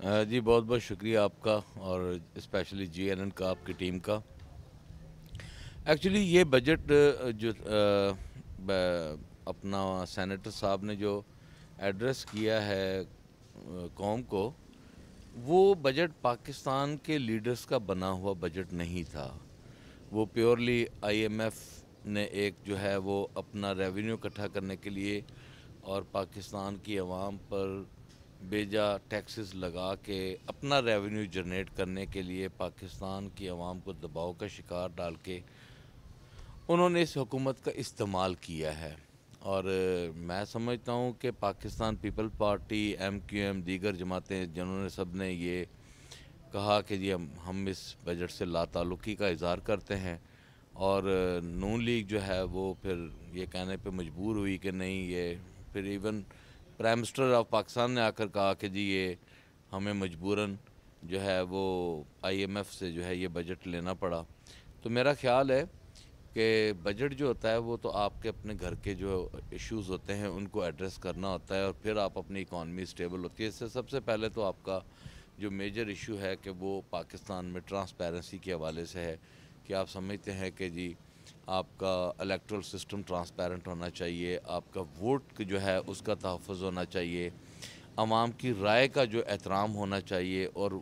जी बहुत बहुत शुक्रिया आपका और इस्पेशली जी एन का आपकी टीम का एक्चुअली ये बजट जो अपना सेनेटर साहब ने जो एड्रेस किया है कौम को वो बजट पाकिस्तान के लीडर्स का बना हुआ बजट नहीं था वो प्योरली आईएमएफ ने एक जो है वो अपना रेवेन्यू इकट्ठा करने के लिए और पाकिस्तान की आवाम पर बेजा टैक्सेस लगा के अपना रेवेन्यू जनरेट करने के लिए पाकिस्तान की आवाम को दबाव का शिकार डाल के उन्होंने इस हुकूमत का इस्तेमाल किया है और मैं समझता हूँ कि Pakistan People Party M Q M दीगर जमातें जिन्होंने सब ने ये कहा कि जी हम हम इस बजट से लातालुकी का इजहार करते हैं और नून लीग जो है वो फिर ये कहने पे मजबूर हुई कि नहीं ये फिर even prime minister of Pakistan ने आकर कहा कि जी ये हमें मजबूरन जो है वो आईएमएफ से जो है ये बजट लेना पड़ा तो मेरा ख्याल है कि बजट जो होता है वो तो आपके अपने घर के जो इश्यूज होते हैं उनको एड्रेस करना होता है और फिर आप अपनी इकॉनमी स्टेबल होती है इससे सबसे पहले तो आपका जो मेजर इशू है कि वो पाकिस्तान में ट्रांसपेरेंसी के हवाले से है कि आप समझते हैं कि जी आपका इलेक्ट्रल सिस्टम ट्रांसपेरेंट होना चाहिए आपका वोट जो है उसका तहफ़ होना चाहिए आवाम की राय का जो एहतराम होना चाहिए और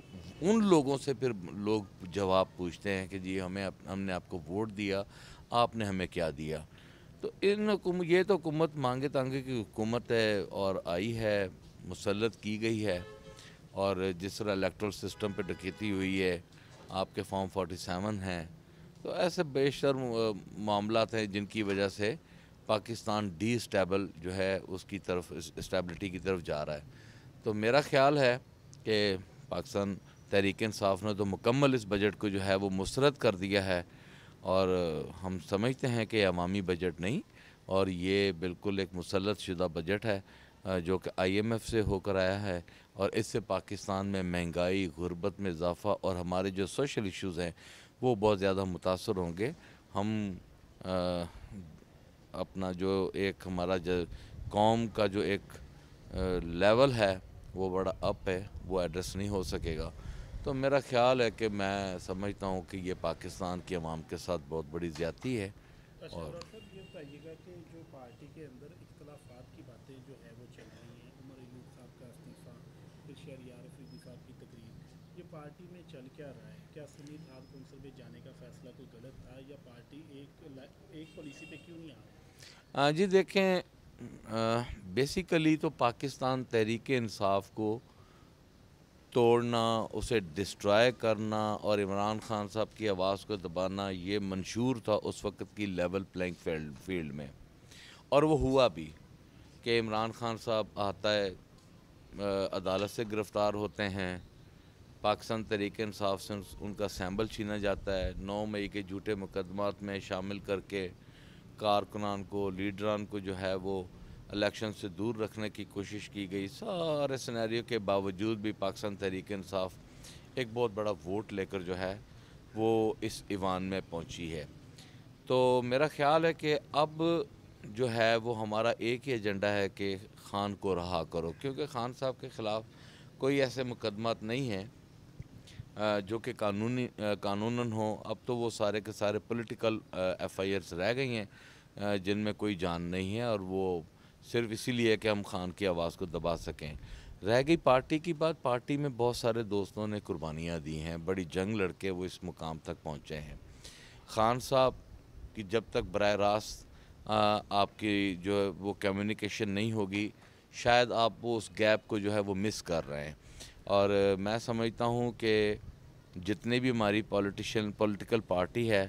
उन लोगों से फिर लोग जवाब पूछते हैं कि जी हमें हमने आपको वोट दिया आपने हमें क्या दिया तो इन ये तो हुकूमत मांगे तांगे की हुकूमत है और आई है मुसलत की गई है और जिस तरह इलेक्ट्रल सिस्टम पर डकेती हुई है आपके फॉर्म 47 हैं तो ऐसे बेशर्म मामला हैं जिनकी वजह से पाकिस्तान डी स्टेबल जो है उसकी तरफ स्टेबिलिटी की तरफ जा रहा है तो मेरा ख्याल है कि पाकिस्तान तहरीक इंसाफ ने तो मुकम्मल इस बजट को जो है वो मुस्रद कर दिया है और हम समझते हैं कि अवामी बजट नहीं और ये बिल्कुल एक मुसलत शुदा बजट है जो कि आईएमएफ से होकर आया है और इससे पाकिस्तान में महंगाई गुर्बत में इजाफा और हमारे जो सोशल इश्यूज़ हैं वो बहुत ज़्यादा मुतासर होंगे हम आ, अपना जो एक हमारा जो कौम का जो एक लेवल है वो बड़ा अप है वो एड्रेस नहीं हो सकेगा तो मेरा ख्याल है कि मैं समझता हूँ कि ये पाकिस्तान की आवाम के साथ बहुत बड़ी ज्यादती है अच्छा, और ये बताइएगा कि जो पार्टी के अंदर की बातें जो है वो चल रही पार्टी में चल क्या रहा है क्या सुनील धार कौंसिल में जाने का फैसला कोई गलत था या पार्टी एक एक पॉलिसी पे क्यों नहीं आ रही जी देखें आ, बेसिकली तो पाकिस्तान तहरीक इंसाफ को तोड़ना उसे डिस्ट्रॉय करना और इमरान खान साहब की आवाज़ को दबाना ये मंशूर था उस वक्त की लेवल प्लेइंग फील्ड फील्ड में और वो हुआ भी कि इमरान खान साहब आता है अदालत से गिरफ़्तार होते हैं पाकिस्तान तरीके इंसाफ से उनका सैम्बल छीना जाता है नौ मई के झूठे मुकदमात में शामिल करके कारकुनान को लीडरान को जो है वो इलेक्शन से दूर रखने की कोशिश की गई सारे सिनेरियो के बावजूद भी पाकिस्तान तहरीक इंसाफ एक बहुत बड़ा वोट लेकर जो है वो इस ईवान में पहुंची है तो मेरा ख्याल है कि अब जो है वो हमारा एक ही एजेंडा है कि खान को रहा करो क्योंकि खान साहब के ख़िलाफ़ कोई ऐसे मुकदमा नहीं हैं जो कि कानूनी कानूनन हो अब तो वो सारे के सारे पॉलिटिकल एफआईआर्स रह गई हैं जिनमें कोई जान नहीं है और वो सिर्फ इसीलिए कि हम खान की आवाज़ को दबा सकें रह गई पार्टी की बात पार्टी में बहुत सारे दोस्तों ने कुर्बानियाँ दी हैं बड़ी जंग लड़के वो इस मुकाम तक पहुँचे हैं खान साहब की जब तक बर रास्त आपकी जो है वो कम्युनिकेशन नहीं होगी शायद आप वो उस गैप को जो है वो मिस कर रहे हैं और मैं समझता हूँ कि जितने भी हमारी पॉलिटिशन पॉलिटिकल पार्टी है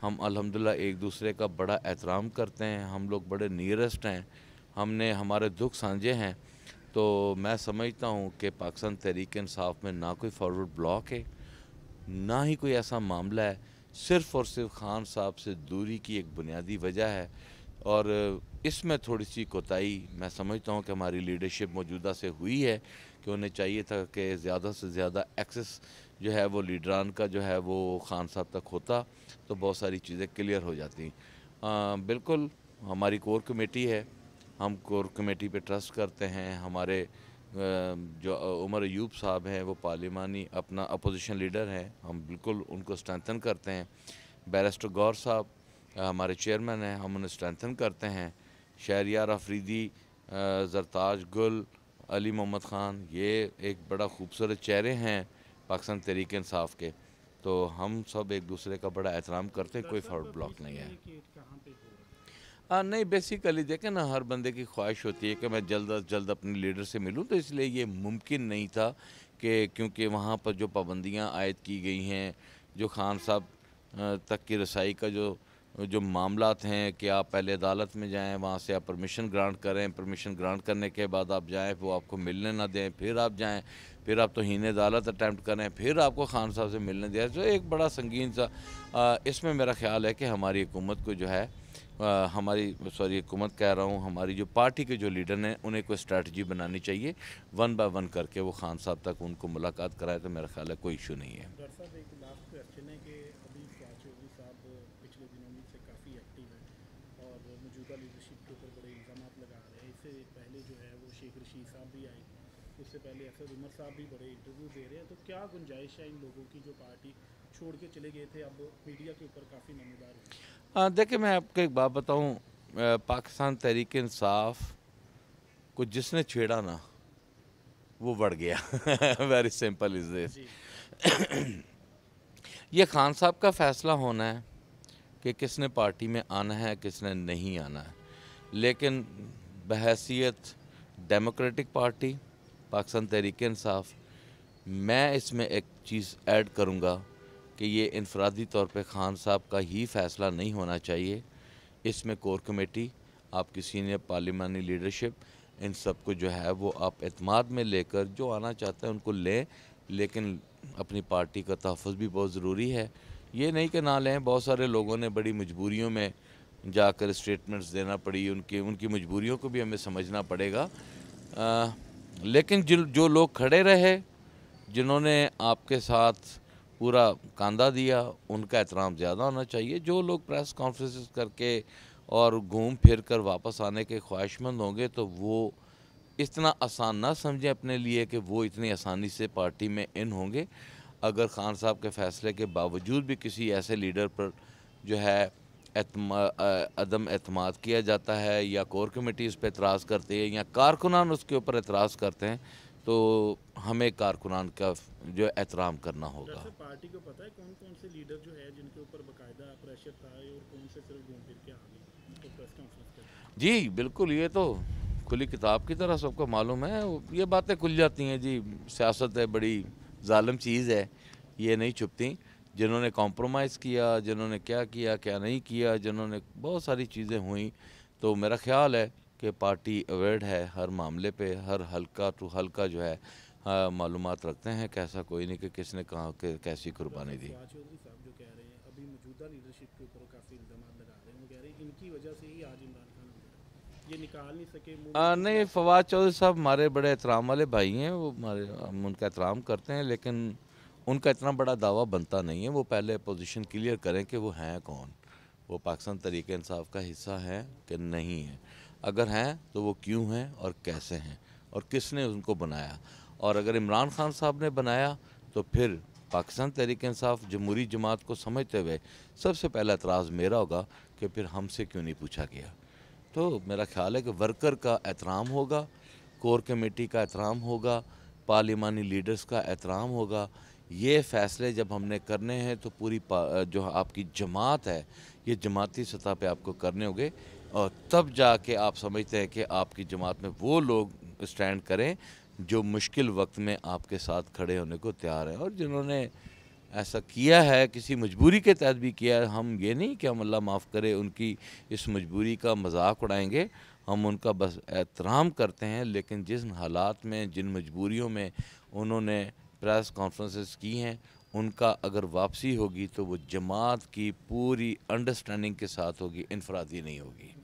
हम अल्हम्दुलिल्लाह एक दूसरे का बड़ा एहतराम करते हैं हम लोग बड़े नियरेस्ट हैं हमने हमारे दुख सांझे हैं तो मैं समझता हूँ कि पाकिस्तान तहरीक इंसाफ में ना कोई फॉरवर्ड ब्लॉक है ना ही कोई ऐसा मामला है सिर्फ़ और सिर्फ खान साहब से दूरी की एक बुनियादी वजह है और इसमें थोड़ी सी कोताही मैं समझता हूँ कि हमारी लीडरशिप मौजूदा से हुई है कि उन्हें चाहिए था कि ज़्यादा से ज़्यादा एक्सेस जो है वो लीडरान का जो है वो खान साहब तक होता तो बहुत सारी चीज़ें क्लियर हो जाती आ, बिल्कुल हमारी कोर कमेटी है हम कोर कमेटी पे ट्रस्ट करते हैं हमारे जो उमर यूब साहब हैं वो पार्लिमानी अपना अपोजिशन लीडर हैं हम बिल्कुल उनको स्ट्रेंथन करते हैं बैरिस्टर गौर साहब हमारे चेयरमैन हैं हम उन्हें स्ट्रेंथन करते हैं शहरियार अफरीदी जरताज गुल अली मोहम्मद ख़ान ये एक बड़ा खूबसूरत चेहरे हैं पाकिस्तान तहरीक इंसाफ के तो हम सब एक दूसरे का बड़ा एहतराम करते हैं कोई फॉर्ड ब्लॉक नहीं है आ, नहीं बेसिकली देखें ना हर बंदे की ख्वाहिश होती है कि मैं जल्द अज जल्द अपने लीडर से मिलूं तो इसलिए ये मुमकिन नहीं था कि क्योंकि वहाँ पर जो पाबंदियाँ आयद की गई हैं जो खान साहब तक की रसाई का जो जो मामला हैं कि आप पहले अदालत में जाएं वहाँ से आप परमिशन ग्रांट करें परमिशन ग्रांट करने के बाद आप जाएं वो आपको मिलने ना दें फिर आप जाएं फिर आप तो हीन अदालत अटैम्प्ट करें फिर आपको खान साहब से मिलने दिया तो एक बड़ा संगीन सा इसमें मेरा ख्याल है कि हमारी हुकूमत को जो है हमारी सॉरी हुकूमत कह रहा हूँ हमारी जो पार्टी के जो लीडर हैं उन्हें कोई स्ट्रैटी बनानी चाहिए वन बाय वन करके वो खान साहब तक उनको मुलाकात कराए तो मेरा ख्याल है कोई इशू नहीं है उससे पहले अक्सर उमर साहब भी बड़े इंटरव्यू दे रहे हैं तो क्या गुंजाइश है इन लोगों की जो पार्टी छोड़ के चले गए थे अब मीडिया के ऊपर काफ़ी नमदार देखिए मैं आपको एक बात बताऊँ पाकिस्तान तहरीक इंसाफ को जिसने छेड़ा ना वो बढ़ गया वेरी सिंपल इज दिस ये खान साहब का फैसला होना है कि किसने पार्टी में आना है किसने नहीं आना है लेकिन बहसीत डेमोक्रेटिक पार्टी पाकिस्तान तहरीक इंसाफ मैं इसमें एक चीज़ ऐड करूँगा कि ये इनफरादी तौर पे खान साहब का ही फैसला नहीं होना चाहिए इसमें कोर कमेटी आपकी सीनियर पार्लिमानी लीडरशिप इन सब को जो है वो आप अतमाद में लेकर जो आना चाहते हैं उनको लें लेकिन अपनी पार्टी का तहफ़ भी बहुत ज़रूरी है ये नहीं कि ना लें बहुत सारे लोगों ने बड़ी मजबूरियों में जाकर स्टेटमेंट्स देना पड़ी उनकी उनकी मजबूरियों को भी हमें समझना पड़ेगा आ, लेकिन जिन जो लोग खड़े रहे जिन्होंने आपके साथ पूरा कांधा दिया उनका एहतराम ज़्यादा होना चाहिए जो लोग प्रेस कॉन्फ्रेंस करके और घूम फिर कर वापस आने के ख्वाहिशमंद होंगे तो वो इतना आसान ना समझें अपने लिए कि वो इतनी आसानी से पार्टी में इन होंगे अगर खान साहब के फैसले के बावजूद भी किसी ऐसे लीडर पर जो है अदम अतमाद किया जाता है या कोर कमेटी उस पर एतराज़ करती है या कारकुनान उसके ऊपर एतराज़ करते हैं तो हमें कारकुनान का जो एहतराम करना होगा अच्छा, पार्टी को पता है कौन कौन से लीडर जो है जिनके ऊपर बकायदा प्रेशर था और कौन से सिर्फ घूम फिर के तो जी बिल्कुल ये तो खुली किताब की तरह सबको मालूम है ये बातें खुल जाती हैं जी सियासत है बड़ी ालम चीज़ है ये नहीं छुपती जिन्होंने कॉम्प्रोमाइज़ किया जिन्होंने क्या किया क्या नहीं किया जिन्होंने बहुत सारी चीज़ें हुई तो मेरा ख्याल है कि पार्टी अवेयर है हर मामले पे हर हल्का टू हल्का जो है हाँ, मालूम रखते हैं कैसा कोई नहीं कि किसने कहाँ के कैसी कुर्बानी दी नहीं हाँ, फवाद चौधरी साहब हमारे बड़े एहतराम वाले भाई हैं वो हमारे हम उनका एहतराम करते हैं लेकिन उनका इतना बड़ा दावा बनता नहीं है वो पहले पोजीशन क्लियर करें कि वो हैं कौन वो पाकिस्तान तरीके इंसाफ का हिस्सा हैं कि नहीं है अगर हैं तो वो क्यों हैं और कैसे हैं और किसने उनको बनाया और अगर इमरान खान साहब ने बनाया तो फिर पाकिस्तान तहरीक इंसाफ जमहूरी जमात को समझते हुए सबसे पहला एतराज़ मेरा होगा कि फिर हमसे क्यों नहीं पूछा गया तो मेरा ख्याल है कि वर्कर का एहतराम होगा कोर कमेटी का एहतराम होगा पार्लिमानी लीडर्स का एहतराम होगा ये फ़ैसले जब हमने करने हैं तो पूरी जो आपकी जमात है ये जमाती सतह पे आपको करने होंगे और तब जाके आप समझते हैं कि आपकी जमात में वो लोग स्टैंड करें जो मुश्किल वक्त में आपके साथ खड़े होने को तैयार हैं और जिन्होंने ऐसा किया है किसी मजबूरी के तहत भी किया है हम ये नहीं कि हम अल्लाह माफ़ करे उनकी इस मजबूरी का मजाक उड़ाएंगे हम उनका बस एहतराम करते हैं लेकिन जिस हालात में जिन मजबूरियों में उन्होंने प्रेस कॉन्फ्रेंसेस की हैं उनका अगर वापसी होगी तो वो जमात की पूरी अंडरस्टैंडिंग के साथ होगी इनफरादी नहीं होगी